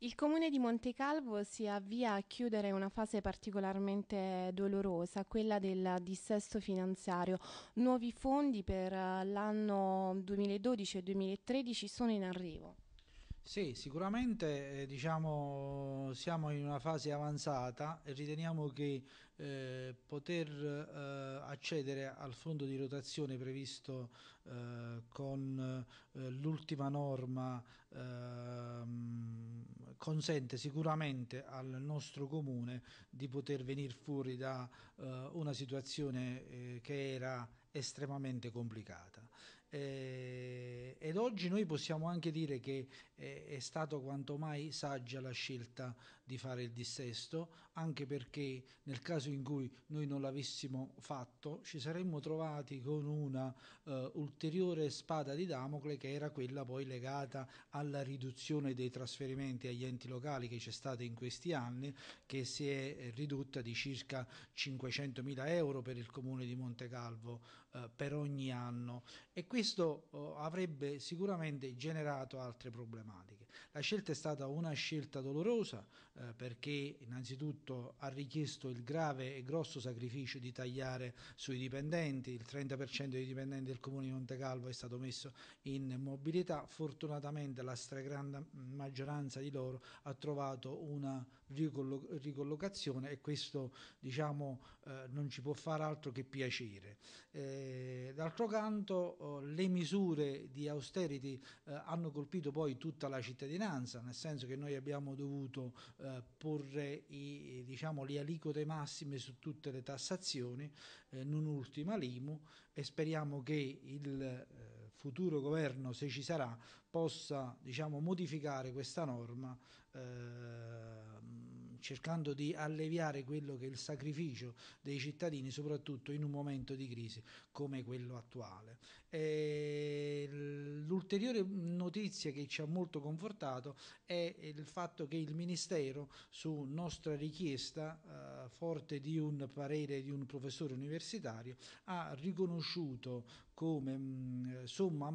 Il comune di Montecalvo si avvia a chiudere una fase particolarmente dolorosa, quella del dissesto finanziario. Nuovi fondi per eh, l'anno 2012 e 2013 sono in arrivo. Sì, sicuramente eh, diciamo, siamo in una fase avanzata e riteniamo che eh, poter eh, accedere al fondo di rotazione previsto eh, con eh, l'ultima norma ehm, consente sicuramente al nostro comune di poter venire fuori da eh, una situazione che era estremamente complicata. Eh, ed oggi noi possiamo anche dire che eh, è, è stata quanto mai saggia la scelta di fare il dissesto, anche perché nel caso in cui noi non l'avessimo fatto ci saremmo trovati con una uh, ulteriore spada di Damocle che era quella poi legata alla riduzione dei trasferimenti agli enti locali che c'è stata in questi anni, che si è ridotta di circa 500 mila euro per il comune di Montecalvo uh, eh, per ogni anno e questo uh, avrebbe sicuramente generato altre problematiche. La scelta è stata una scelta dolorosa eh, perché innanzitutto ha richiesto il grave e grosso sacrificio di tagliare sui dipendenti, il 30% dei dipendenti del comune di Montecalvo è stato messo in mobilità, fortunatamente la stragrande maggioranza di loro ha trovato una ricollocazione e questo diciamo eh, non ci può fare altro che piacere. Eh, d'altro canto oh, le misure di austerity eh, hanno colpito poi tutta la città cittadinanza, nel senso che noi abbiamo dovuto eh, porre i, diciamo, le aliquote massime su tutte le tassazioni, eh, non ultima l'IMU e speriamo che il eh, futuro governo, se ci sarà, possa diciamo, modificare questa norma eh, cercando di alleviare quello che è il sacrificio dei cittadini, soprattutto in un momento di crisi come quello attuale. l'ulteriore notizia che ci ha molto confortato è il fatto che il Ministero, su nostra richiesta, eh, forte di un parere di un professore universitario, ha riconosciuto come mh, mm, somma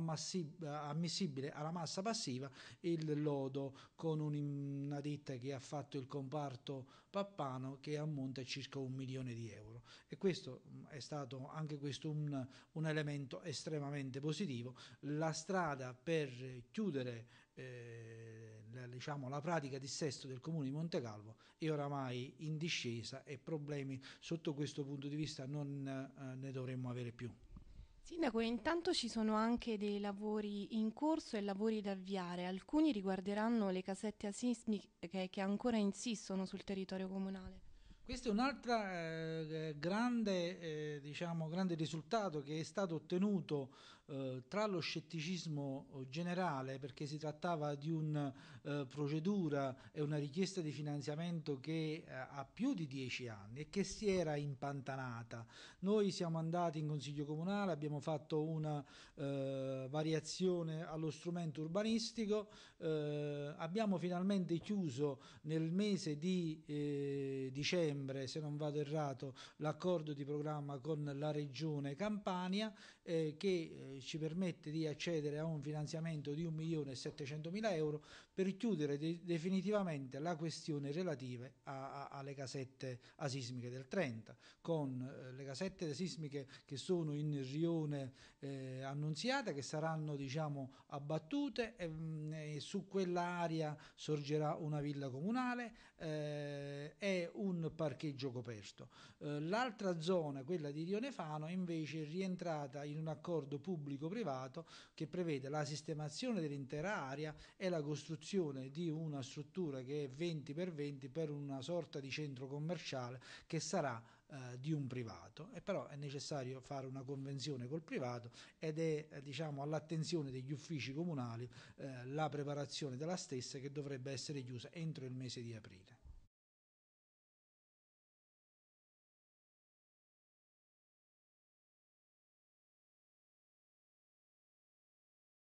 ammissibile alla massa passiva il lodo con un, una ditta che ha fatto il comparto pappano che ammonta a circa un milione di euro. E questo mh, mm, è stato anche questo un, un elemento estremamente positivo. La strada per chiudere eh, la, diciamo, la pratica di sesto del comune di Montecalvo è oramai in discesa e problemi sotto questo punto di vista non eh, ne dovremmo avere più. Sindaco, intanto ci sono anche dei lavori in corso e lavori da avviare. Alcuni riguarderanno le casette asismiche che ancora insistono sul territorio comunale. Questo è un altro eh, grande, eh, diciamo, grande, risultato che è stato ottenuto eh, tra lo scetticismo eh, generale, perché si trattava di una eh, procedura e una richiesta di finanziamento che eh, ha più di dieci anni e che si era impantanata. Noi siamo andati in Consiglio Comunale, abbiamo fatto una eh, variazione allo strumento urbanistico, abbiamo finalmente chiuso nel mese di dicembre, se non vado errato, l'accordo di programma con la Regione Campania che ci permette di accedere a un finanziamento di 1.700.000 euro per chiudere de definitivamente la questione relativa alle casette asismiche del 30, con eh, le casette sismiche che sono in rione eh, annunziate, che saranno diciamo, abbattute e, mh, mm, e su quell'area sorgerà una villa comunale eh, e un parcheggio coperto. Eh, l'altra zona, quella di Rione Fano, invece è rientrata in un accordo pubblico pubblico-privato che prevede la sistemazione dell'intera area e la costruzione di una struttura che è 20 per 20 per una sorta di centro commerciale che sarà eh, di un privato e però è necessario fare una convenzione col privato ed è eh, diciamo all'attenzione degli uffici comunali eh, la preparazione della stessa che dovrebbe essere chiusa entro il mese di aprile.